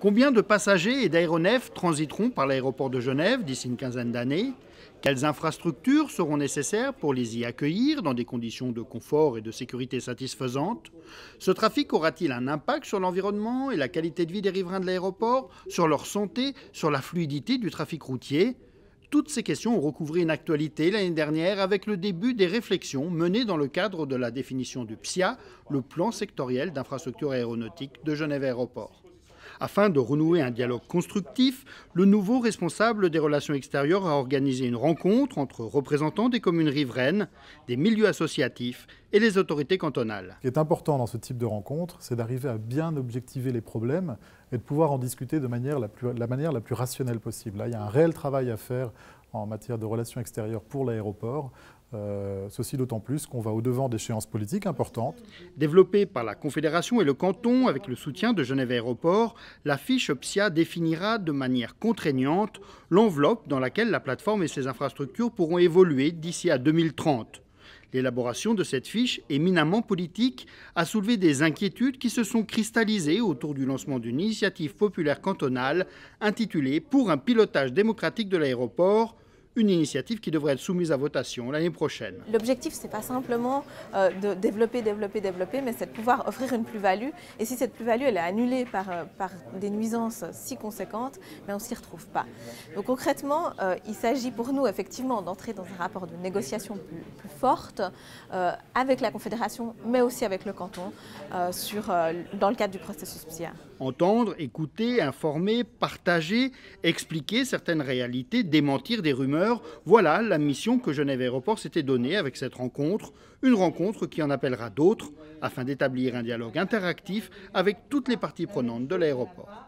Combien de passagers et d'aéronefs transiteront par l'aéroport de Genève d'ici une quinzaine d'années Quelles infrastructures seront nécessaires pour les y accueillir dans des conditions de confort et de sécurité satisfaisantes Ce trafic aura-t-il un impact sur l'environnement et la qualité de vie des riverains de l'aéroport, sur leur santé, sur la fluidité du trafic routier toutes ces questions ont recouvré une actualité l'année dernière avec le début des réflexions menées dans le cadre de la définition du PSIA, le plan sectoriel d'infrastructures aéronautiques de Genève Aéroport. Afin de renouer un dialogue constructif, le nouveau responsable des relations extérieures a organisé une rencontre entre représentants des communes riveraines, des milieux associatifs et les autorités cantonales. Ce qui est important dans ce type de rencontre, c'est d'arriver à bien objectiver les problèmes et de pouvoir en discuter de manière la, manière la plus rationnelle possible. Là, il y a un réel travail à faire en matière de relations extérieures pour l'aéroport. Euh, ceci d'autant plus qu'on va au-devant d'échéances politiques importantes. Développée par la Confédération et le canton avec le soutien de Genève Aéroport, la fiche PSIA définira de manière contraignante l'enveloppe dans laquelle la plateforme et ses infrastructures pourront évoluer d'ici à 2030. L'élaboration de cette fiche éminemment politique a soulevé des inquiétudes qui se sont cristallisées autour du lancement d'une initiative populaire cantonale intitulée Pour un pilotage démocratique de l'aéroport une initiative qui devrait être soumise à votation l'année prochaine. L'objectif, ce n'est pas simplement euh, de développer, développer, développer, mais c'est de pouvoir offrir une plus-value. Et si cette plus-value, elle est annulée par, euh, par des nuisances si conséquentes, mais ben, on ne s'y retrouve pas. Donc concrètement, euh, il s'agit pour nous, effectivement, d'entrer dans un rapport de négociation plus, plus forte avec la Confédération, mais aussi avec le canton, sur, dans le cadre du processus PSIA entendre, écouter, informer, partager, expliquer certaines réalités, démentir des rumeurs. Voilà la mission que Genève Aéroport s'était donnée avec cette rencontre, une rencontre qui en appellera d'autres afin d'établir un dialogue interactif avec toutes les parties prenantes de l'aéroport.